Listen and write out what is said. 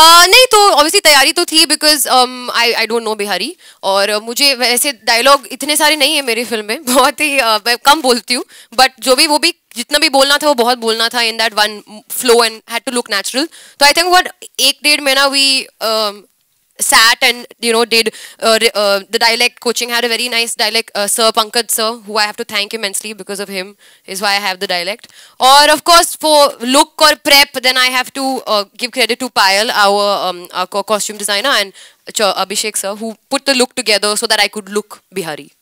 नहीं तो ऑब्वियसली तैयारी तो थी because I I don't know Bihari और uh, मुझे वैसे डायलॉग इतने सारे नहीं है मेरी फिल्म में बहुत ही uh, मैं कम बोलती हूँ बट जो भी वो भी जितना भी बोलना था वो बहुत बोलना था in that one flow and had to look natural तो आई थिंक वट एक डेढ़ महीना we sat and you know did uh, uh, the dialect coaching had a very nice dialect uh, sir Pankaj sir who I have to thank immensely because of him is why I have the dialect or of course for look or prep then I have to uh, give credit to Payal our, um, our costume designer and Abhishek sir who put the look together so that I could look Bihari